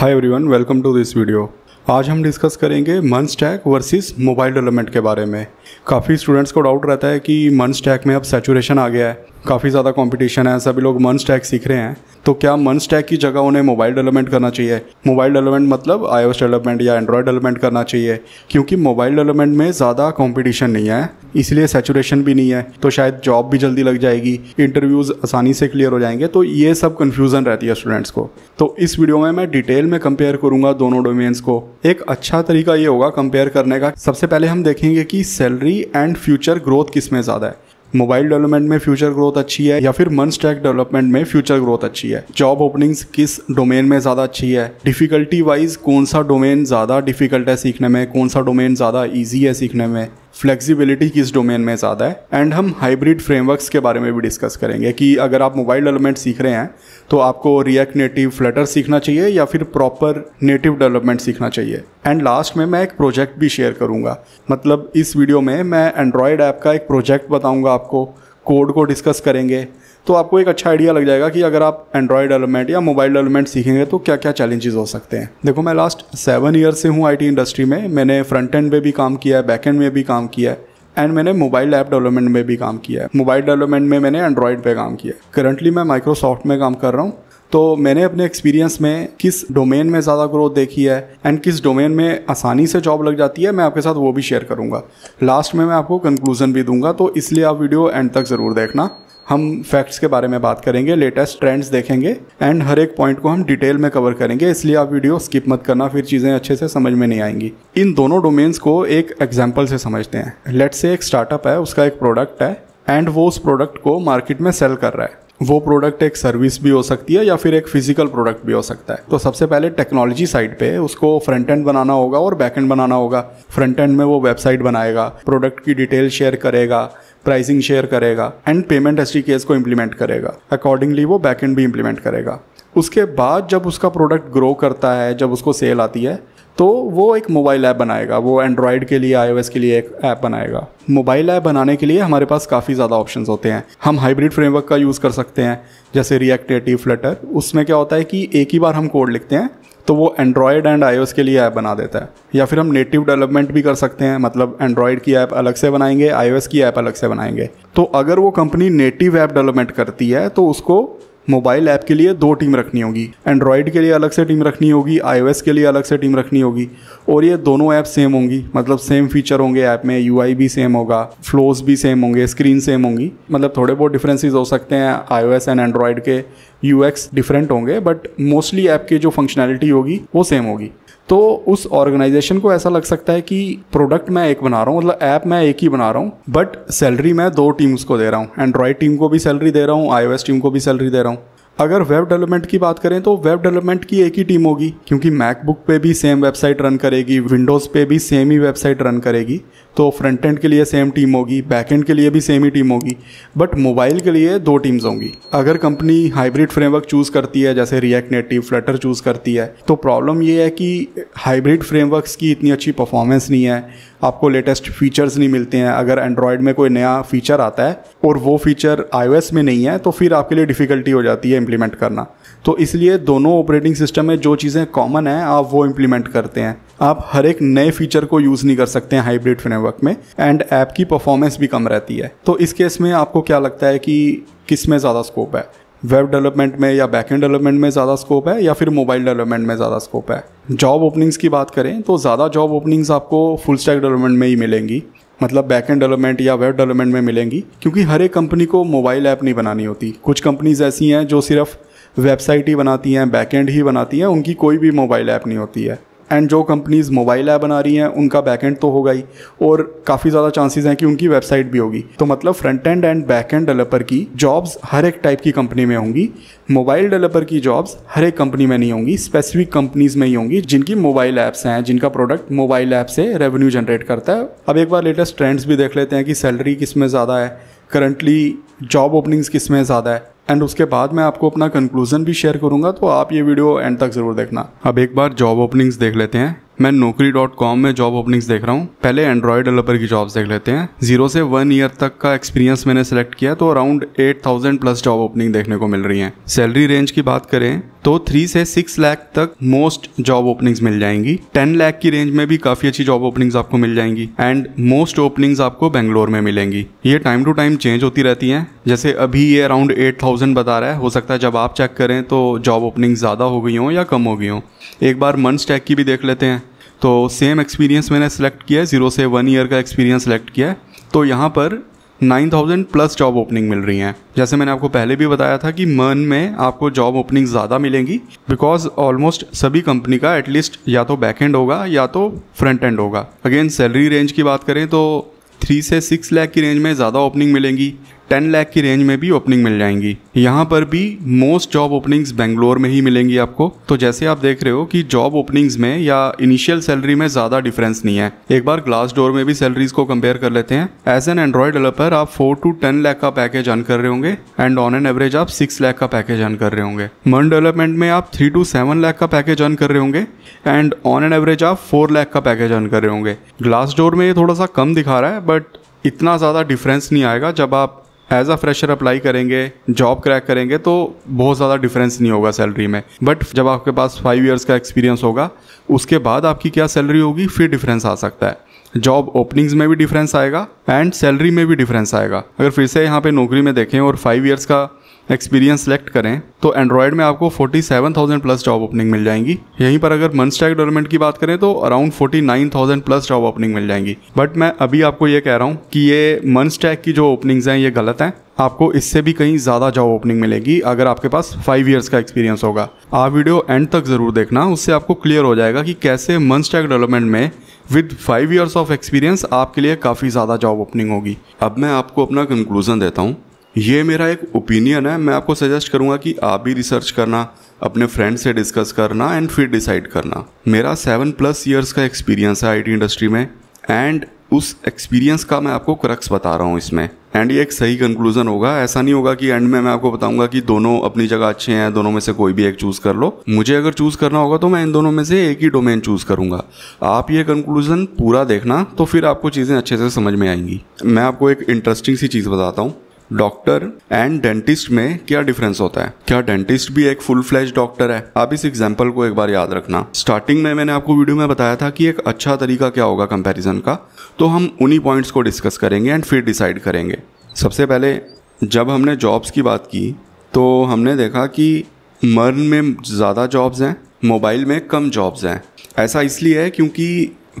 hi everyone welcome to this video आज हम discuss करेंगे मन स्टैक वर्सेस मोबाइल डेवलपमेंट के बारे में काफ़ी स्टूडेंट्स को डाउट रहता है कि मन स्टैक में अब सेचुरेशन आ गया है काफ़ी ज़्यादा कंपटीशन है सभी लोग मन स्टैक सीख रहे हैं तो क्या मन स्टैक की जगह उन्हें मोबाइल डेवलपमेंट करना चाहिए मोबाइल डेवलपमेंट मतलब आई डेवलपमेंट या एंड्रॉयड डेवलपमेंट करना चाहिए क्योंकि मोबाइल डेवलपमेंट में ज़्यादा कंपटीशन नहीं है इसलिए सेचुरेशन भी नहीं है तो शायद जॉब भी जल्दी लग जाएगी इंटरव्यूज़ आसानी से क्लियर हो जाएंगे तो ये सब कन्फ्यूज़न रहती है स्टूडेंट्स को तो इस वीडियो में मैं डिटेल में कंपेयर करूँगा दोनों डोमेन्स को एक अच्छा तरीका ये होगा कंपेयर करने का सबसे पहले हम देखेंगे कि सैलरी एंड फ्यूचर ग्रोथ किस में ज़्यादा है मोबाइल डेवलपमेंट में फ्यूचर ग्रोथ अच्छी है या फिर मन स्टैक डेवलपमेंट में फ्यूचर ग्रोथ अच्छी है जॉब ओपनिंग्स किस डोमेन में ज़्यादा अच्छी है डिफिकल्टी वाइज कौन सा डोमेन ज़्यादा डिफिकल्ट है सीखने में कौन सा डोमेन ज़्यादा ईजी है सीखने में फ्लेक्सिबिलिटी किस डोमेन में ज़्यादा है एंड हम हाइब्रिड फ्रेमवर्क्स के बारे में भी डिस्कस करेंगे कि अगर आप मोबाइल डेवलपमेंट सीख रहे हैं तो आपको रिएक्ट नेटिव फ्लटर सीखना चाहिए या फिर प्रॉपर नेटिव डेवलपमेंट सीखना चाहिए एंड लास्ट में मैं एक प्रोजेक्ट भी शेयर करूँगा मतलब इस वीडियो में मैं एंड्रॉयड ऐप का एक प्रोजेक्ट बताऊँगा आपको कोड को डिस्कस करेंगे तो आपको एक अच्छा आइडिया लग जाएगा कि अगर आप एंड्रॉयड डेवलपमेंट या मोबाइल डेवलपमेंट सीखेंगे तो क्या क्या चैलेंजेस हो सकते हैं देखो मैं लास्ट सेवन ईयर से हूँ आई इंडस्ट्री में मैंने फ्रंट एंड में भी काम किया है बैक एंड में भी काम किया है एंड मैंने मोबाइल ऐप डेवलपमेंट में भी काम किया है मोबाइल डेवलपमेंट में मैंने एंड्रॉयड पे काम किया है करंटली मैं माइक्रोसॉफ्ट में काम कर रहा हूँ तो मैंने अपने एक्सपीरियंस में किस डोमेन में ज़्यादा ग्रोथ देखी है एंड किस डोमेन में आसानी से जॉब लग जाती है मैं आपके साथ वो भी शेयर करूँगा लास्ट में मैं आपको कंक्लूजन भी दूंगा तो इसलिए आप वीडियो एंड तक ज़रूर देखना हम फैक्ट्स के बारे में बात करेंगे लेटेस्ट ट्रेंड्स देखेंगे एंड हर एक पॉइंट को हम डिटेल में कवर करेंगे इसलिए आप वीडियो स्किप मत करना फिर चीज़ें अच्छे से समझ में नहीं आएंगी इन दोनों डोमेन्स को एक एग्जाम्पल से समझते हैं लेट से एक स्टार्टअप है उसका एक प्रोडक्ट है एंड वो उस प्रोडक्ट को मार्केट में सेल कर रहा है वो प्रोडक्ट एक सर्विस भी हो सकती है या फिर एक फिजिकल प्रोडक्ट भी हो सकता है तो सबसे पहले टेक्नोलॉजी साइड पे उसको फ्रंट एंड बनाना होगा और बैक एंड बनाना होगा फ्रंट एंड में वो वेबसाइट बनाएगा प्रोडक्ट की डिटेल शेयर करेगा प्राइसिंग शेयर करेगा एंड पेमेंट एस को इम्प्लीमेंट करेगा अकॉर्डिंगली वो बैक एंड भी इम्प्लीमेंट करेगा उसके बाद जब उसका प्रोडक्ट ग्रो करता है जब उसको सेल आती है तो वो एक मोबाइल ऐप बनाएगा वो एंड्रॉयड के लिए आई के लिए एक ऐप बनाएगा मोबाइल ऐप बनाने के लिए हमारे पास काफ़ी ज़्यादा ऑप्शंस होते हैं हम हाइब्रिड फ्रेमवर्क का यूज़ कर सकते हैं जैसे रिएक्ट एटी फ्लटर उसमें क्या होता है कि एक ही बार हम कोड लिखते हैं तो वो एंड्रॉयड एंड आई के लिए ऐप बना देता है या फिर हम नेटिव डेवलपमेंट भी कर सकते हैं मतलब एंड्रॉयड की ऐप अलग से बनाएंगे आई की ऐप अलग से बनाएंगे तो अगर वो कंपनी नेटिव ऐप डेवलपमेंट करती है तो उसको मोबाइल ऐप के लिए दो टीम रखनी होगी एंड्रॉयड के लिए अलग से टीम रखनी होगी आई के लिए अलग से टीम रखनी होगी और ये दोनों ऐप सेम होंगी मतलब सेम फीचर होंगे ऐप में यू भी सेम होगा फ्लोज भी सेम होंगे स्क्रीन सेम होंगी मतलब थोड़े बहुत डिफरेंसेस हो सकते हैं आईओएस एंड एंड्रॉयड के यू डिफरेंट होंगे बट मोस्टली ऐप के जो फंक्शनैलिटी होगी वो सेम होगी तो उस ऑर्गेनाइजेशन को ऐसा लग सकता है कि प्रोडक्ट मैं एक बना रहा हूँ मतलब ऐप मैं एक ही बना रहा हूँ बट सैलरी मैं दो टीम्स को दे रहा हूँ एंड्रॉयड टीम को भी सैलरी दे रहा हूँ आई टीम को भी सैलरी दे रहा हूँ अगर वेब डेवलपमेंट की बात करें तो वेब डेवलपमेंट की एक ही टीम होगी क्योंकि मैकबुक पे भी सेम वेबसाइट रन करेगी विंडोज़ पे भी सेम ही वेबसाइट रन करेगी तो फ्रंट एंड के लिए सेम टीम होगी बैक एंड के लिए भी सेम ही टीम होगी बट मोबाइल के लिए दो टीम्स होंगी अगर कंपनी हाइब्रिड फ्रेमवर्क चूज़ करती है जैसे रिएक्ट नेटिव फ्लटर चूज़ करती है तो प्रॉब्लम ये है कि हाइब्रिड फ्रेमवर्क्स की इतनी अच्छी परफॉर्मेंस नहीं है आपको लेटेस्ट फीचर्स नहीं मिलते हैं अगर एंड्रॉयड में कोई नया फीचर आता है और वो फीचर आई में नहीं है तो फिर आपके लिए डिफ़िकल्टी हो जाती है इम्प्लीमेंट करना तो इसलिए दोनों ऑपरेटिंग सिस्टम में जो चीज़ें कॉमन हैं आप वो इम्प्लीमेंट करते हैं आप हर एक नए फीचर को यूज़ नहीं कर सकते हैं हाइब्रिड फ्रेमवर्क में एंड ऐप की परफॉर्मेंस भी कम रहती है तो इस केस में आपको क्या लगता है कि किस में ज़्यादा स्कोप है वेब डेवलपमेंट में या एंड डेवलपमेंट में ज़्यादा स्कोप है या फिर मोबाइल डेवलपमेंट में ज़्यादा स्कोप है जॉब ओपनिंग्स की बात करें तो ज़्यादा जॉब ओपनिंग्स आपको फुल स्टैक डेवलपमेंट में ही मिलेंगी मतलब बैक एंड डेवलपमेंट या वेब डेवलपमेंट में मिलेंगी क्योंकि हर एक कंपनी को मोबाइल ऐप नहीं बनानी होती कुछ कंपनीज ऐसी हैं जो सिर्फ वेबसाइट ही बनाती हैं बैकेंड ही बनाती हैं उनकी कोई भी मोबाइल ऐप नहीं होती है एंड जो कंपनीज़ मोबाइल ऐप बना रही हैं उनका बैकएंड तो होगा ही और काफ़ी ज़्यादा चांसेस हैं कि उनकी वेबसाइट भी होगी तो मतलब front end and back end developer की जॉब्स हर एक टाइप की कंपनी में होंगी मोबाइल डेवलपर की जॉब्स हर एक कंपनी में नहीं होंगी स्पेसिफिक कंपनीज़ में ही होंगी जिनकी मोबाइल ऐप्स हैं जिनका प्रोडक्ट मोबाइल ऐप से रेवेन्यू जनरेट करता है अब एक बार लेटेस्ट ट्रेंड्स भी देख लेते हैं कि सैलरी किस में ज़्यादा है करंटली जॉब ओपनिंग्स किस में ज़्यादा है एंड उसके बाद मैं आपको अपना कंक्लूजन भी शेयर करूंगा तो आप ये वीडियो एंड तक ज़रूर देखना अब एक बार जॉब ओपनिंग्स देख लेते हैं मैं नौकरी डॉट कॉम में जॉब ओपनिंग्स देख रहा हूँ पहले एंड्रॉयड डेवलपर की जॉब्स देख लेते हैं जीरो से वन ईयर तक का एक्सपीरियंस मैंने सेलेक्ट किया तो around eight thousand plus job opening देखने को मिल रही है सैलरी रेंज की बात करें तो थ्री से सिक्स लाख तक मोस्ट जॉब ओपनिंग्स मिल जाएंगी टेन लाख की रेंज में भी काफी अच्छी जॉब ओपनिंग्स आपको मिल जाएंगी एंड मोस्ट ओपनिंग्स आपको बेंगलोर में मिलेंगी ये टाइम टू टाइम चेंज होती रहती हैं जैसे अभी ये अराउंड एट थाउजेंड बता रहा है हो सकता है जब आप चेक करें तो जॉब ओपनिंग ज़्यादा हो गई हों या कम हो गई हों एक बार मंथ चेक की भी देख लेते हैं तो सेम एक्सपीरियंस मैंने सेलेक्ट किया है ज़ीरो से वन ईयर का एक्सपीरियंस सेलेक्ट किया है तो यहाँ पर 9000 प्लस जॉब ओपनिंग मिल रही हैं जैसे मैंने आपको पहले भी बताया था कि मन में आपको जॉब ओपनिंग ज़्यादा मिलेंगी बिकॉज ऑलमोस्ट सभी कंपनी का एटलीस्ट या तो बैक एंड होगा या तो फ्रंट एंड होगा अगेन सैलरी रेंज की बात करें तो थ्री से सिक्स लैख की रेंज में ज़्यादा ओपनिंग मिलेंगी टेन लैख की रेंज में भी ओपनिंग मिल जाएंगी यहाँ पर भी मोस्ट जॉब ओपनिंग्स बेंगलोर में ही मिलेंगी आपको तो जैसे आप देख रहे हो कि जॉब ओपनिंग्स में या इनिशियल सैलरी में ज़्यादा डिफरेंस नहीं है एक बार ग्लास डोर में भी सैलरीज को कंपेयर कर लेते हैं एज एन एंड्रॉयड डेवलपर आप फोर टू टेन लैख का पैकेज अर्न कर रहे होंगे एंड ऑन एन एवरेज आप सिक्स लैख का पैकेज अर्न कर रहे होंगे मन डेवलपमेंट में आप थ्री टू सेवन लैख का पैकेज अर्न कर रहे होंगे एंड ऑन एन एवरेज आप फोर लैख का पैकेज अर्न कर रहे होंगे ग्लास डोर में ये थोड़ा सा कम दिखा रहा है बट इतना ज़्यादा डिफरेंस नहीं आएगा जब आप एज अ फ्रेशर अप्लाई करेंगे जॉब क्रैक करेंगे तो बहुत ज़्यादा डिफरेंस नहीं होगा सैलरी में बट जब आपके पास फाइव ईयर्स का एक्सपीरियंस होगा उसके बाद आपकी क्या सैलरी होगी फिर डिफरेंस आ सकता है जॉब ओपनिंग्स में भी डिफरेंस आएगा एंड सैलरी में भी डिफरेंस आएगा अगर फिर से यहाँ पे नौकरी में देखें और फाइव ईयर्स का एक्सपीरियंस सेलेक्ट करें तो एंड्रॉयड में आपको 47,000 प्लस जॉब ओपनिंग मिल जाएंगी यहीं पर अगर मनस्टैक डेवलपमेंट की बात करें तो अराउंड 49,000 प्लस जॉब ओपनिंग मिल जाएंगी बट मैं अभी आपको ये कह रहा हूँ कि ये मनस्टैक की जो ओपनिंग्स हैं ये गलत हैं आपको इससे भी कहीं ज़्यादा जॉब ओपनिंग मिलेगी अगर आपके पास फाइव ईयर्स का एक्सपीरियंस होगा आप वीडियो एंड तक ज़रूर देखना उससे आपको क्लियर हो जाएगा कि कैसे मनस्टैक डेवलपमेंट में with five years of experience आपके लिए काफ़ी ज़्यादा जॉब ओपनिंग होगी अब मैं आपको अपना कंक्लूज़न देता हूँ ये मेरा एक ओपिनियन है मैं आपको सजेस्ट करूँगा कि आप भी रिसर्च करना अपने फ्रेंड से डिस्कस करना एंड फिर डिसाइड करना मेरा सेवन प्लस ईयर्स का एक्सपीरियंस है आईटी इंडस्ट्री में एंड उस एक्सपीरियंस का मैं आपको क्रक्स बता रहा हूँ इसमें एंड ये एक सही कंक्लूजन होगा ऐसा नहीं होगा कि एंड में मैं आपको बताऊंगा कि दोनों अपनी जगह अच्छे हैं दोनों में से कोई भी एक चूज कर लो मुझे अगर चूज करना होगा तो मैं इन दोनों में से एक ही डोमेन चूज करूंगा आप ये कंक्लूजन पूरा देखना तो फिर आपको चीजें अच्छे से समझ में आएंगी मैं आपको एक इंटरेस्टिंग सी चीज बताता हूँ डॉक्टर एंड डेंटिस्ट में क्या डिफरेंस होता है क्या डेंटिस्ट भी एक फुल फ्लैश डॉक्टर है आप इस एग्जाम्पल को एक बार याद रखना स्टार्टिंग में मैंने आपको वीडियो में बताया था कि एक अच्छा तरीका क्या होगा कंपेरिजन का तो हम उन्हीं पॉइंट्स को डिस्कस करेंगे एंड फिर डिसाइड करेंगे सबसे पहले जब हमने जॉब्स की बात की तो हमने देखा कि मर्न में ज़्यादा जॉब्स हैं मोबाइल में कम जॉब्स हैं ऐसा इसलिए है क्योंकि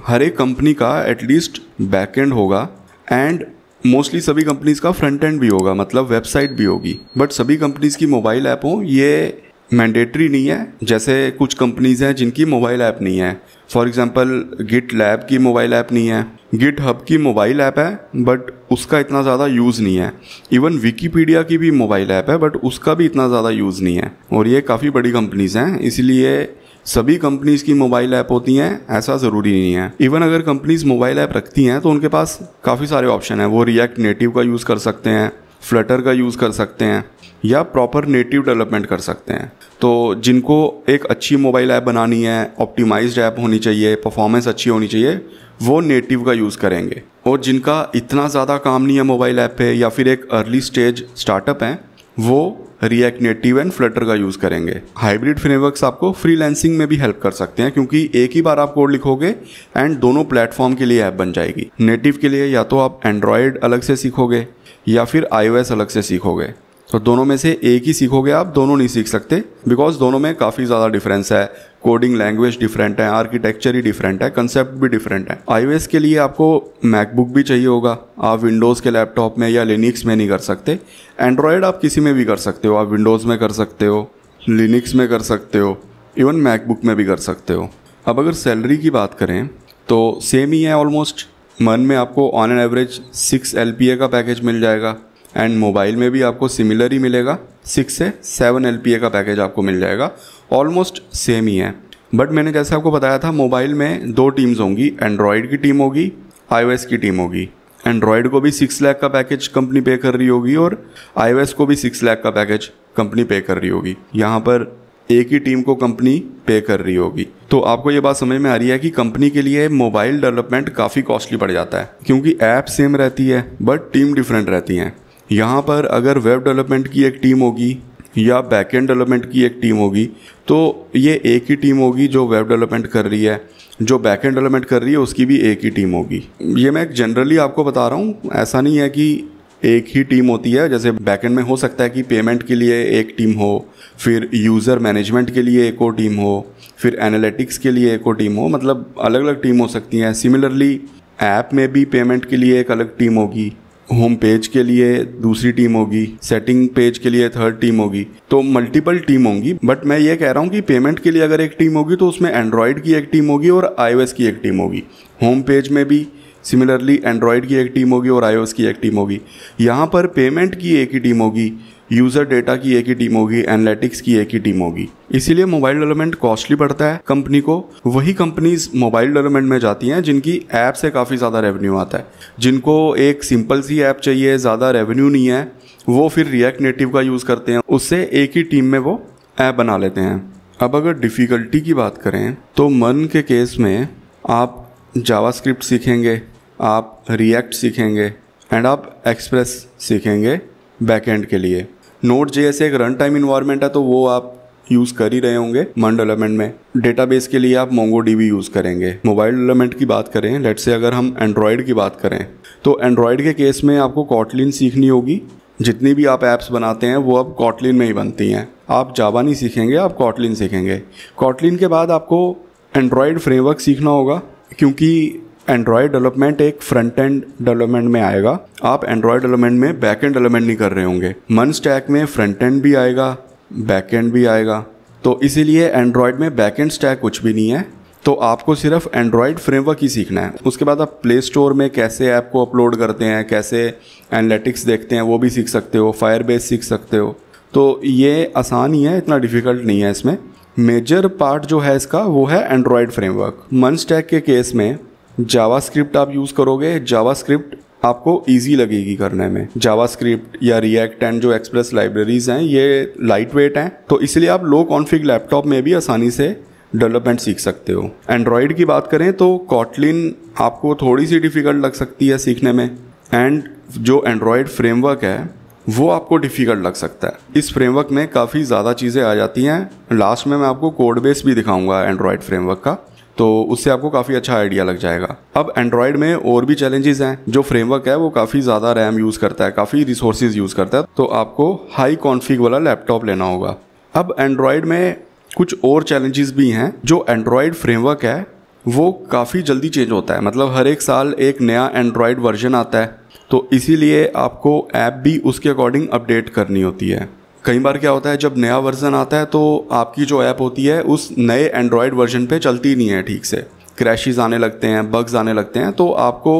हर एक कंपनी का एटलीस्ट बैकएंड होगा एंड मोस्टली सभी कंपनीज़ का फ्रंट एंड भी होगा मतलब वेबसाइट भी होगी बट सभी कंपनीज़ की मोबाइल ऐप हो ये मैंडेटरी नहीं है जैसे कुछ कंपनीज़ हैं जिनकी मोबाइल ऐप नहीं है फॉर एग्जाम्पल गिट लैब की मोबाइल ऐप नहीं है गिट हब की मोबाइल ऐप है बट उसका इतना ज़्यादा यूज़ नहीं है इवन विकीपीडिया की भी मोबाइल ऐप है बट उसका भी इतना ज़्यादा यूज़ नहीं है और ये काफ़ी बड़ी कंपनीज़ हैं इसलिए सभी कंपनीज की मोबाइल ऐप होती हैं ऐसा ज़रूरी नहीं है इवन अगर कंपनीज मोबाइल ऐप रखती हैं तो उनके पास काफ़ी सारे ऑप्शन हैं वो रिएक्ट नेटिव का यूज़ कर सकते हैं फ्लटर का यूज़ कर सकते हैं या प्रॉपर नेटिव डेवलपमेंट कर सकते हैं तो जिनको एक अच्छी मोबाइल ऐप बनानी है ऑप्टिमाइज ऐप होनी चाहिए परफॉर्मेंस अच्छी होनी चाहिए वो नेटिव का यूज़ करेंगे और जिनका इतना ज़्यादा काम नहीं है मोबाइल ऐप पे या फिर एक अर्ली स्टेज स्टार्टअप हैं वो रिएक्ट नेटिव एंड फ्लटर का यूज़ करेंगे हाइब्रिड फ्रेमवर्क्स आपको फ्रीलैंसिंग में भी हेल्प कर सकते हैं क्योंकि एक ही बार आप कोड लिखोगे एंड दोनों प्लेटफॉर्म के लिए ऐप बन जाएगी नेटिव के लिए या तो आप एंड्रॉयड अलग से सीखोगे या फिर आई अलग से सीखोगे तो दोनों में से एक ही सीखोगे आप दोनों नहीं सीख सकते बिकॉज दोनों में काफ़ी ज़्यादा डिफरेंस है कोडिंग लैंग्वेज डिफरेंट है आर्किटेक्चर ही डिफरेंट है कंसेप्ट भी डिफरेंट है आई के लिए आपको मैकबुक भी चाहिए होगा आप विंडोज़ के लैपटॉप में या लिनिक्स में नहीं कर सकते एंड्रॉयड आप किसी में भी कर सकते हो आप विंडोज़ में कर सकते हो लिनिक्स में कर सकते हो इवन मैकबुक में भी कर सकते हो अब अगर सैलरी की बात करें तो सेम ही है ऑलमोस्ट मन में आपको on an average six L का पैकेज मिल जाएगा एंड मोबाइल में भी आपको सिमिलर ही मिलेगा सिक्स से सेवन एल का पैकेज आपको मिल जाएगा ऑलमोस्ट सेम ही है बट मैंने जैसे आपको बताया था मोबाइल में दो टीम्स होंगी एंड्रॉयड की टीम होगी आईओएस की टीम होगी एंड्रॉयड को भी सिक्स लाख का पैकेज कंपनी पे कर रही होगी और आईओएस को भी सिक्स लैख का पैकेज कंपनी पे कर रही होगी यहाँ पर एक ही टीम को कंपनी पे कर रही होगी तो आपको ये बात समझ में आ रही है कि कंपनी के लिए मोबाइल डेवलपमेंट काफ़ी कॉस्टली पड़ जाता है क्योंकि ऐप सेम रहती है बट टीम डिफरेंट रहती हैं यहाँ पर अगर वेब डेवलपमेंट की एक टीम होगी या बैकएंड डेवलपमेंट की एक टीम होगी तो ये एक ही टीम होगी जो वेब डेवलपमेंट कर रही है जो बैकएंड डेवलपमेंट कर रही है उसकी भी एक ही टीम होगी ये मैं जनरली आपको बता रहा हूँ ऐसा नहीं है कि एक ही टीम होती है जैसे बैकएंड में हो सकता है कि पेमेंट के लिए एक टीम हो फिर यूज़र मैनेजमेंट के लिए एक और टीम हो फिर एनालिटिक्स के लिए एक और टीम हो मतलब अलग अलग टीम हो सकती हैं सिमिलरली ऐप में भी पेमेंट के लिए एक अलग टीम होगी होम पेज के लिए दूसरी टीम होगी सेटिंग पेज के लिए थर्ड टीम होगी तो मल्टीपल टीम होंगी बट मैं ये कह रहा हूँ कि पेमेंट के लिए अगर एक टीम होगी तो उसमें एंड्रॉयड की एक टीम होगी और आई की एक टीम होगी होम पेज में भी सिमिलरली एंड्रॉयड की एक टीम होगी और आई की एक टीम होगी यहाँ पर पेमेंट की एक ही टीम होगी यूजर डेटा की एक ही टीम होगी एनालिटिक्स की एक ही टीम होगी इसीलिए मोबाइल डेवलपमेंट कॉस्टली पड़ता है कंपनी को वही कंपनीज मोबाइल डेवलपमेंट में जाती हैं जिनकी ऐप से काफ़ी ज़्यादा रेवेन्यू आता है जिनको एक सिंपल सी ऐप चाहिए ज़्यादा रेवेन्यू नहीं है वो फिर रिएक्ट नेटिव का यूज़ करते हैं उससे एक ही टीम में वो ऐप बना लेते हैं अब अगर डिफ़िकल्टी की बात करें तो मन के केस में आप जावास्क्रिप्ट सीखेंगे आप रिएक्ट सीखेंगे एंड आप एक्सप्रेस सीखेंगे बैकएंड के लिए नोट जे एक रन टाइम इन्वायरमेंट है तो वो आप यूज़ कर ही रहे होंगे मन डेवलपमेंट में डेटाबेस के लिए आप मोंगो डी यूज़ करेंगे मोबाइल डेवलपमेंट की बात करें लेट से अगर हम एंड्रॉयड की बात करें तो एंड्रॉयड के केस में आपको कॉटलिन सीखनी होगी जितनी भी आप ऐप्स बनाते हैं वो अब कॉटलिन में ही बनती हैं आप जावा नहीं सीखेंगे आप कॉटलिन सीखेंगे कॉटलिन के बाद आपको एंड्रॉयड फ्रेमवर्क सीखना होगा क्योंकि एंड्रॉयड डेवलपमेंट एक फ्रंट एंड डेवलपमेंट में आएगा आप एंड्रॉयड डेवलपमेंट में बैक एंड डेवलपमेंट नहीं कर रहे होंगे मन स्टैक में फ्रंट एंड भी आएगा बैक एंड भी आएगा तो इसीलिए एंड्रॉयड में बैक एंड स्टैक कुछ भी नहीं है तो आपको सिर्फ एंड्रॉयड फ्रेमवर्क ही सीखना है उसके बाद आप प्ले स्टोर में कैसे ऐप को अपलोड करते हैं कैसे एनालिटिक्स देखते हैं वो भी सीख सकते हो फायर बेस सीख सकते हो तो ये आसान ही है इतना डिफ़िकल्ट नहीं है इसमें मेजर पार्ट जो है इसका वो है एंड्रॉयड फ्रेमवर्क मन स्टैक के केस में जावास्क्रिप्ट आप यूज़ करोगे जावास्क्रिप्ट आपको इजी लगेगी करने में जावास्क्रिप्ट या रिएक्ट एंड जो एक्सप्रेस लाइब्रेरीज हैं ये लाइट वेट हैं तो इसलिए आप लो कॉन्फ़िग लैपटॉप में भी आसानी से डेवलपमेंट सीख सकते हो एंड्रॉयड की बात करें तो कॉटलिन आपको थोड़ी सी डिफ़िकल्ट लग सकती है सीखने में एंड जो एंड्रॉयड फ्रेमवर्क है वो आपको डिफ़िकल्ट लग सकता है इस फ्रेमवर्क में काफ़ी ज़्यादा चीज़ें आ जाती हैं लास्ट में मैं आपको कोड बेस भी दिखाऊंगा एंड्रॉयड फ्रेमवर्क का तो उससे आपको काफ़ी अच्छा आइडिया लग जाएगा अब एंड्रॉयड में और भी चैलेंजेस हैं जो फ्रेमवर्क है वो काफ़ी ज़्यादा रैम यूज़ करता है काफ़ी रिसोर्सेज यूज़ करता है तो आपको हाई कॉन्फिग वाला लैपटॉप लेना होगा अब एंड्रॉयड में कुछ और चैलेंजेस भी हैं जो एंड्रॉयड फ्रेमवर्क है वो काफ़ी जल्दी चेंज होता है मतलब हर एक साल एक नया एंड्रॉयड वर्जन आता है तो इसीलिए आपको ऐप भी उसके अकॉर्डिंग अपडेट करनी होती है कई बार क्या होता है जब नया वर्ज़न आता है तो आपकी जो ऐप होती है उस नए एंड्रॉयड वर्जन पे चलती नहीं है ठीक से क्रैशेज आने लगते हैं बग्स आने लगते हैं तो आपको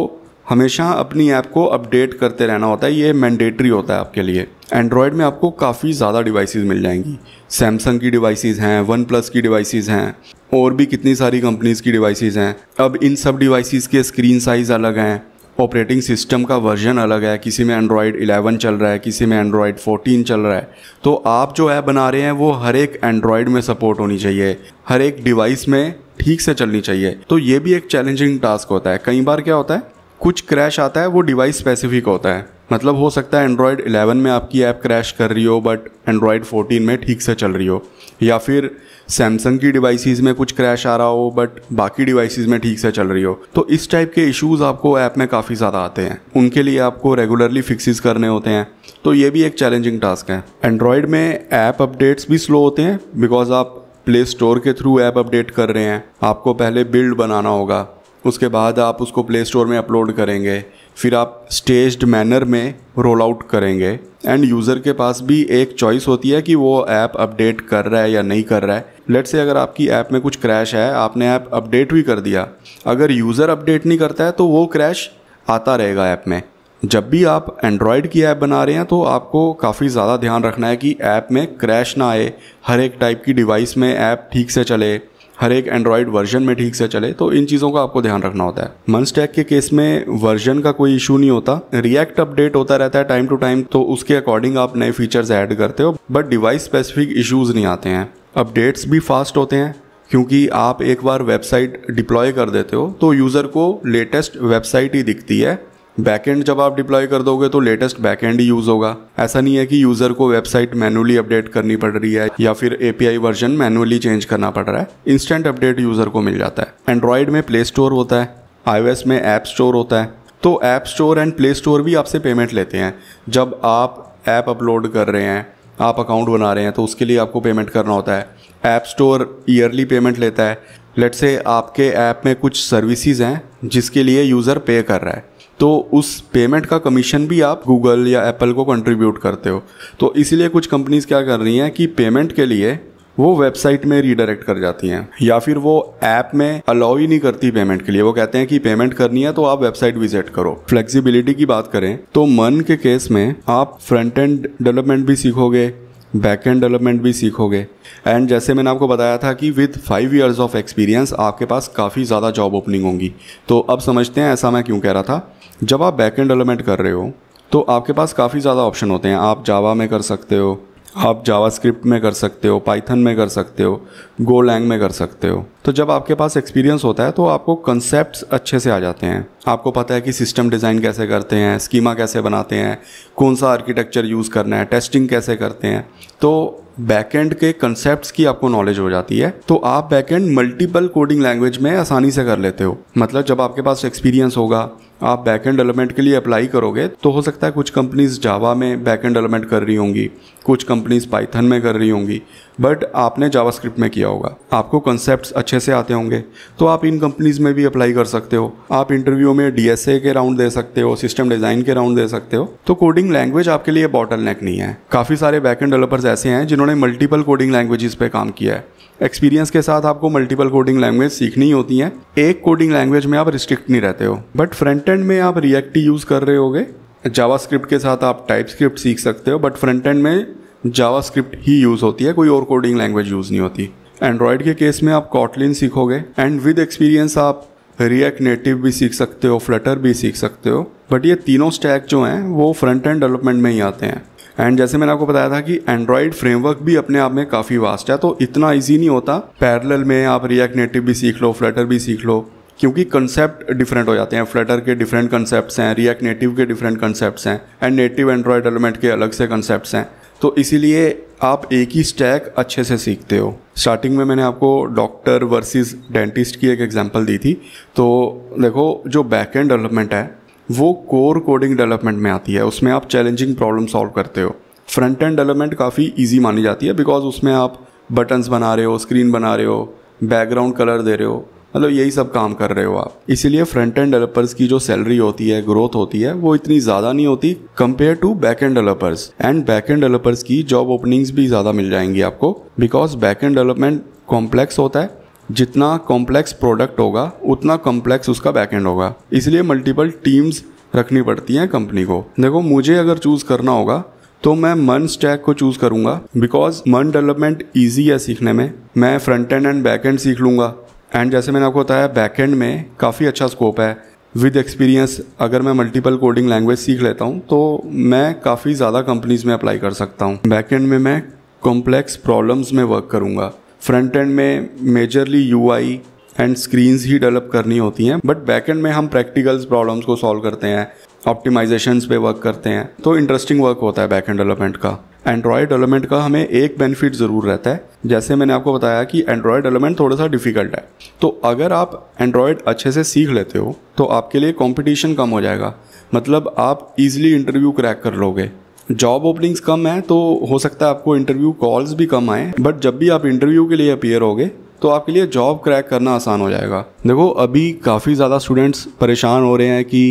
हमेशा अपनी ऐप को अपडेट करते रहना होता है ये मैंडेटरी होता है आपके लिए एंड्रॉयड में आपको काफ़ी ज़्यादा डिवाइसेस मिल जाएंगी सैमसंग की डिवाइसेस हैं वन प्लस की डिवाइसेस हैं और भी कितनी सारी कंपनीज़ की डिवाइसेस हैं अब इन सब डिवाइसेस के स्क्रीन साइज़ अलग हैं ऑपरेटिंग सिस्टम का वर्जन अलग है किसी में एंड्रॉयड 11 चल रहा है किसी में एंड्रॉयड 14 चल रहा है तो आप जो ऐप बना रहे हैं वो हर एक एंड्रॉयड में सपोर्ट होनी चाहिए हर एक डिवाइस में ठीक से चलनी चाहिए तो ये भी एक चैलेंजिंग टास्क होता है कई बार क्या होता है कुछ क्रैश आता है वो डिवाइस स्पेसिफिक होता है मतलब हो सकता है एंड्रॉयड 11 में आपकी ऐप क्रैश कर रही हो बट एंड्रॉयड 14 में ठीक से चल रही हो या फिर सैमसंग की डिवाइसेस में कुछ क्रैश आ रहा हो बट बाकी डिवाइसेस में ठीक से चल रही हो तो इस टाइप के इश्यूज आपको ऐप में काफ़ी ज़्यादा आते हैं उनके लिए आपको रेगुलरली फिक्सेस करने होते हैं तो ये भी एक चैलेंजिंग टास्क है एंड्रॉयड में ऐप अपडेट्स भी स्लो होते हैं बिकॉज आप प्ले स्टोर के थ्रू ऐप अपडेट कर रहे हैं आपको पहले बिल्ड बनाना होगा उसके बाद आप उसको प्ले स्टोर में अपलोड करेंगे फिर आप स्टेज्ड मैनर में रोल आउट करेंगे एंड यूज़र के पास भी एक चॉइस होती है कि वो ऐप अपडेट कर रहा है या नहीं कर रहा है लेट से अगर आपकी ऐप में कुछ क्रैश है आपने ऐप अपडेट भी कर दिया अगर यूज़र अपडेट नहीं करता है तो वो क्रैश आता रहेगा ऐप में जब भी आप एंड्रॉयड की ऐप बना रहे हैं तो आपको काफ़ी ज़्यादा ध्यान रखना है कि ऐप में क्रैश ना आए हर एक टाइप की डिवाइस में ऐप ठीक से चले हर एक एंड्रॉयड वर्जन में ठीक से चले तो इन चीज़ों का आपको ध्यान रखना होता है मनस्टैक के केस में वर्जन का कोई इशू नहीं होता रिएक्ट अपडेट होता रहता है टाइम टू टाइम तो उसके अकॉर्डिंग आप नए फीचर्स ऐड करते हो बट डिवाइस स्पेसिफिक इशूज़ नहीं आते हैं अपडेट्स भी फास्ट होते हैं क्योंकि आप एक बार वेबसाइट डिप्लॉय कर देते हो तो यूज़र को लेटेस्ट वेबसाइट ही दिखती है बैकएंड जब आप डिप्लॉय कर दोगे तो लेटेस्ट बैकएंड ही यूज होगा ऐसा नहीं है कि यूजर को वेबसाइट मैनुअली अपडेट करनी पड़ रही है या फिर एपीआई वर्जन मैनुअली चेंज करना पड़ रहा है इंस्टेंट अपडेट यूजर को मिल जाता है एंड्रॉयड में प्ले स्टोर होता है आई में ऐप स्टोर होता है तो App Store and Play Store भी आपसे पेमेंट लेते हैं जब आप ऐप अपलोड कर रहे हैं आप अकाउंट बना रहे हैं तो उसके लिए आपको पेमेंट करना होता है ऐप स्टोर ईयरली पेमेंट लेता है लेट से आपके ऐप में कुछ सर्विसेज हैं जिसके लिए यूज़र पे कर रहा है तो उस पेमेंट का कमीशन भी आप गूगल या एप्पल को कंट्रीब्यूट करते हो तो इसीलिए कुछ कंपनीज़ क्या कर रही हैं कि पेमेंट के लिए वो वेबसाइट में रीडायरेक्ट कर जाती हैं या फिर वो ऐप में अलाउ ही नहीं करती पेमेंट के लिए वो कहते हैं कि पेमेंट करनी है तो आप वेबसाइट विजिट करो फ्लेक्सिबिलिटी की बात करें तो मन के केस में आप फ्रंट एंड डेवलपमेंट भी सीखोगे बैकएंड डेवलपमेंट भी सीखोगे एंड जैसे मैंने आपको बताया था कि with five years of experience आपके पास काफ़ी ज़्यादा जॉब ओपनिंग होंगी तो अब समझते हैं ऐसा मैं क्यों कह रहा था जब आप बैक डेवलपमेंट कर रहे हो तो आपके पास काफ़ी ज़्यादा ऑप्शन होते हैं आप जावा में कर सकते हो आप जावास्क्रिप्ट में कर सकते हो पाइथन में कर सकते हो गो लैंग में कर सकते हो तो जब आपके पास एक्सपीरियंस होता है तो आपको कंसेप्ट अच्छे से आ जाते हैं आपको पता है कि सिस्टम डिज़ाइन कैसे करते हैं स्कीमा कैसे बनाते हैं कौन सा आर्किटेक्चर यूज़ करना है टेस्टिंग कैसे करते हैं तो बैकएंड के कंसेप्ट की आपको नॉलेज हो जाती है तो आप बैकएंड मल्टीपल कोडिंग लैंग्वेज में आसानी से कर लेते हो मतलब जब आपके पास एक्सपीरियंस होगा आप बैक एंड डेवलपमेंट के लिए अप्लाई करोगे तो हो सकता है कुछ कंपनीज जावा में बैक एंड डेवलपमेंट कर रही होंगी कुछ कंपनीज पाइथन में कर रही होंगी बट आपने जावास्क्रिप्ट में किया होगा आपको कंसेप्ट अच्छे से आते होंगे तो आप इन कंपनीज़ में भी अप्लाई कर सकते हो आप इंटरव्यू में डी के राउंड दे सकते हो सिस्टम डिज़ाइन के राउंड दे सकते हो तो कोडिंग लैंग्वेज आपके लिए बॉटल नहीं है काफ़ी सारे एंड डेवलपर्स ऐसे हैं जिन्होंने मल्टीपल कोडिंग लैंग्वेजेस पे काम किया है एक्सपीरियंस के साथ आपको मल्टीपल कोडिंग लैंग्वेज सीखनी होती है एक कोडिंग लैंग्वेज में आप रिस्ट्रिक्ट नहीं रहते हो बट फ्रंट एंड में आप रिएक्ट यूज़ कर रहे होगे जावास्क्रिप्ट के साथ आप टाइपस्क्रिप्ट सीख सकते हो बट फ्रंट एंड में जावास्क्रिप्ट ही यूज़ होती है कोई और कोडिंग लैंग्वेज यूज़ नहीं होती एंड्रॉयड के केस में आप कॉटलिन सीखोगे एंड विद एक्सपीरियंस आप रिएक्ट नेटिव भी सीख सकते हो फ्लटर भी सीख सकते हो बट ये तीनों स्टैक जो हैं वो फ्रंट एंड डेवलपमेंट में ही आते हैं एंड जैसे मैंने आपको बताया था कि एंड्रॉयड फ्रेमवर्क भी अपने आप में काफ़ी वास्ट है तो इतना ईजी नहीं होता पैरल में आप रिएक्ट नेटिव भी सीख लो फ्लटर भी सीख लो क्योंकि कंसेप्ट डिफरेंट हो जाते हैं फ्लटर के डिफरेंट कंसेप्ट हैं रिएक्ट नेटिव के डिफरेंट कंसेप्ट हैं एंड नेटिव एंड्रॉयड डेवलपमेंट के अलग से कंसेप्ट हैं तो इसीलिए आप एक ही स्टैक अच्छे से सीखते हो स्टार्टिंग में मैंने आपको डॉक्टर वर्सेस डेंटिस्ट की एक एग्जांपल दी थी तो देखो जो बैक एंड डेवलपमेंट है वो कोर कोडिंग डेवलपमेंट में आती है उसमें आप चैलेंजिंग प्रॉब्लम सॉल्व करते हो फ्रंट एंड डेवलपमेंट काफ़ी ईजी मानी जाती है बिकॉज उसमें आप बटन्स बना रहे हो स्क्रीन बना रहे हो बैकग्राउंड कलर दे रहे हो मतलब यही सब काम कर रहे हो आप इसीलिए फ्रंट एंड डेवलपर्स की जो सैलरी होती है ग्रोथ होती है वो इतनी ज़्यादा नहीं होती compare to back end developers and back end developers की जॉब ओपनिंग्स भी ज़्यादा मिल जाएंगी आपको because back end development complex होता है जितना कॉम्प्लेक्स प्रोडक्ट होगा उतना कॉम्प्लेक्स उसका एंड होगा इसलिए मल्टीपल टीम्स रखनी पड़ती हैं कंपनी को देखो मुझे अगर चूज़ करना होगा तो मैं मन स्टैक को चूज़ करूँगा बिकॉज मन डेवलपमेंट ईजी है सीखने में मैं front end and back end सीख लूंगा एंड जैसे मैंने आपको बताया बैकएंड में काफ़ी अच्छा स्कोप है विद एक्सपीरियंस अगर मैं मल्टीपल कोडिंग लैंग्वेज सीख लेता हूँ तो मैं काफ़ी ज़्यादा कंपनीज में अप्लाई कर सकता हूँ बैकएंड में मैं कॉम्प्लेक्स प्रॉब्लम्स में वर्क करूँगा फ्रंट एंड में मेजरली यू एंड स्क्रीन्स ही डेवलप करनी होती हैं बट बैक एंड में हम प्रैक्टिकल्स प्रॉब्लम्स को सॉल्व करते हैं ऑप्टिमाइजेशन पे वर्क करते हैं तो इंटरेस्टिंग वर्क होता है बैक एंड डेवलपमेंट का एंड्रॉयड डेवलपमेंट का हमें एक बेनिफिट ज़रूर रहता है जैसे मैंने आपको बताया कि एंड्रॉयड डेवलपमेंट थोड़ा सा डिफिकल्ट है तो अगर आप एंड्रॉयड अच्छे से सीख लेते हो तो आपके लिए कॉम्पिटिशन कम हो जाएगा मतलब आप इजिली इंटरव्यू क्रैक कर लोगे जॉब ओपनिंग्स कम हैं तो हो सकता है आपको इंटरव्यू कॉल्स भी कम आएँ बट जब भी आप इंटरव्यू के लिए अपियर होगे तो आपके लिए जॉब क्रैक करना आसान हो जाएगा देखो अभी काफ़ी ज़्यादा स्टूडेंट्स परेशान हो रहे हैं कि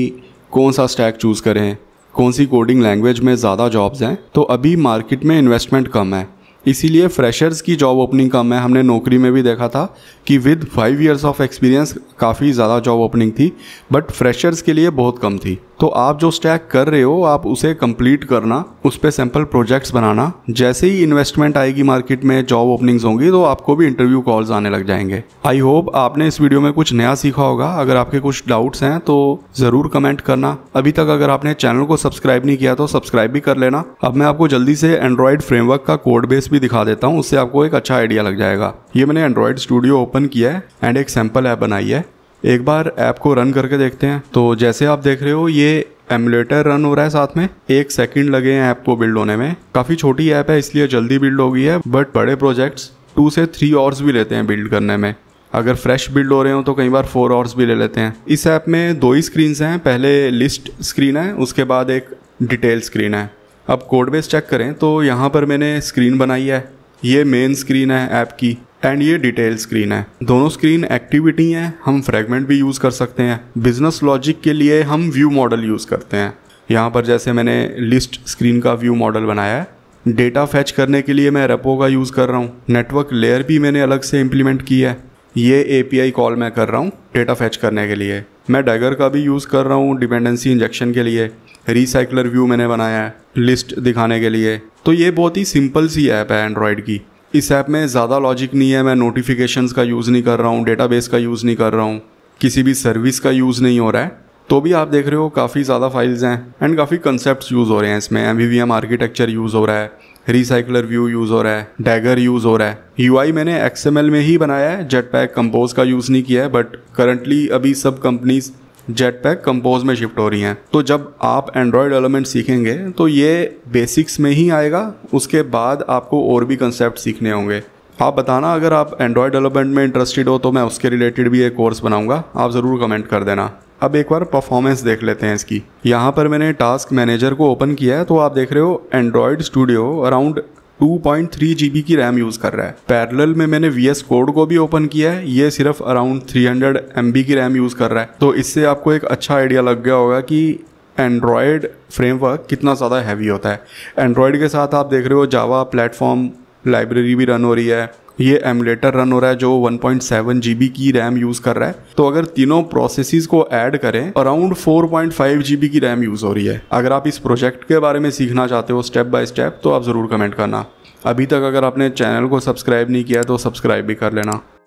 कौन सा स्टैक चूज़ करें कौन सी कोडिंग लैंग्वेज में ज़्यादा जॉब्स हैं तो अभी मार्केट में इन्वेस्टमेंट कम है इसीलिए फ्रेशर्स की जॉब ओपनिंग कम है हमने नौकरी में भी देखा था कि with five years of experience काफ़ी ज़्यादा जॉब ओपनिंग थी बट फ्रेशर्स के लिए बहुत कम थी तो आप जो स्टैक कर रहे हो आप उसे कंप्लीट करना उस पर सैम्पल प्रोजेक्ट्स बनाना जैसे ही इन्वेस्टमेंट आएगी मार्केट में जॉब ओपनिंग्स होंगी तो आपको भी इंटरव्यू कॉल्स आने लग जाएंगे आई होप आपने इस वीडियो में कुछ नया सीखा होगा अगर आपके कुछ डाउट्स हैं तो ज़रूर कमेंट करना अभी तक अगर आपने चैनल को सब्सक्राइब नहीं किया तो सब्सक्राइब भी कर लेना अब मैं आपको जल्दी से एंड्रॉयड फ्रेमवर्क का कोड बेस भी दिखा देता हूँ उससे आपको एक अच्छा आइडिया लग जाएगा ये मैंने एंड्रॉयड स्टूडियो ओपन किया है एंड एक सैम्पल ऐप बनाई है एक बार ऐप को रन करके देखते हैं तो जैसे आप देख रहे हो ये एमुलेटर रन हो रहा है साथ में एक सेकंड लगे हैं ऐप को बिल्ड होने में काफ़ी छोटी ऐप है इसलिए जल्दी बिल्ड हो गई है बट बड़े प्रोजेक्ट्स टू से थ्री आवर्स भी लेते हैं बिल्ड करने में अगर फ्रेश बिल्ड हो रहे हो तो कई बार फोर आवर्स भी ले लेते हैं इस ऐप में दो ही स्क्रीनस हैं पहले लिस्ट स्क्रीन है उसके बाद एक डिटेल स्क्रीन है अब कोड बेस चेक करें तो यहाँ पर मैंने स्क्रीन बनाई है ये मेन स्क्रीन है ऐप की एंड ये डिटेल स्क्रीन है दोनों स्क्रीन एक्टिविटी हैं हम फ्रेगमेंट भी यूज़ कर सकते हैं बिजनेस लॉजिक के लिए हम व्यू मॉडल यूज़ करते हैं यहाँ पर जैसे मैंने लिस्ट स्क्रीन का व्यू मॉडल बनाया है डेटा फैच करने के लिए मैं रेपो का यूज़ कर रहा हूँ नेटवर्क लेयर भी मैंने अलग से इम्प्लीमेंट की है ये ए कॉल मैं कर रहा हूँ डेटा फैच करने के लिए मैं डैगर का भी यूज़ कर रहा हूँ डिपेंडेंसी इंजेक्शन के लिए रिसाइकलर व्यू मैंने बनाया है लिस्ट दिखाने के लिए तो ये बहुत ही सिंपल सी ऐप है एंड्रॉयड की इस ऐप में ज़्यादा लॉजिक नहीं है मैं नोटिफिकेशन का यूज़ नहीं कर रहा हूँ डेटाबेस का यूज़ नहीं कर रहा हूँ किसी भी सर्विस का यूज़ नहीं हो रहा है तो भी आप देख रहे हो काफ़ी ज़्यादा फाइल्स हैं एंड काफ़ी कंसेप्ट यूज़ हो रहे हैं इसमें M V V M architecture use हो रहा है रिसाइकलर व्यू यूज़ हो रहा है डैगर यूज़ हो रहा है यू मैंने एक्स में ही बनाया है जेट पैक कंपोज का यूज़ नहीं किया है बट करंटली अभी सब कंपनीज जेट पैक कंपोज में शिफ्ट हो रही हैं तो जब आप एंड्रॉयड एलिमेंट सीखेंगे तो ये बेसिक्स में ही आएगा उसके बाद आपको और भी कंसेप्ट सीखने होंगे आप बताना अगर आप एंड्रॉयड डेवलपमेंट में इंटरेस्टेड हो तो मैं उसके रिलेटेड भी एक कोर्स बनाऊंगा आप ज़रूर कमेंट कर देना अब एक बार परफॉर्मेंस देख लेते हैं इसकी यहाँ पर मैंने टास्क मैनेजर को ओपन किया है तो आप देख रहे हो एंड्रॉयड स्टूडियो अराउंड 2.3 बी की रैम यूज़ कर रहा है पैरेलल में मैंने वी एस कोड को भी ओपन किया है ये सिर्फ अराउंड 300 बी की रैम यूज़ कर रहा है तो इससे आपको एक अच्छा आइडिया लग गया होगा कि एंड्रॉयड फ्रेमवर्क कितना ज़्यादा हैवी होता है एंड्रॉयड के साथ आप देख रहे हो जावा प्लेटफॉर्म लाइब्रेरी भी रन हो रही है ये एमुलेटर रन हो रहा है जो 1.7 पॉइंट की रैम यूज़ कर रहा है तो अगर तीनों प्रोसेस को ऐड करें अराउंड 4.5 पॉइंट की रैम यूज़ हो रही है अगर आप इस प्रोजेक्ट के बारे में सीखना चाहते हो स्टेप बाय स्टेप तो आप ज़रूर कमेंट करना अभी तक अगर आपने चैनल को सब्सक्राइब नहीं किया तो सब्सक्राइब भी कर लेना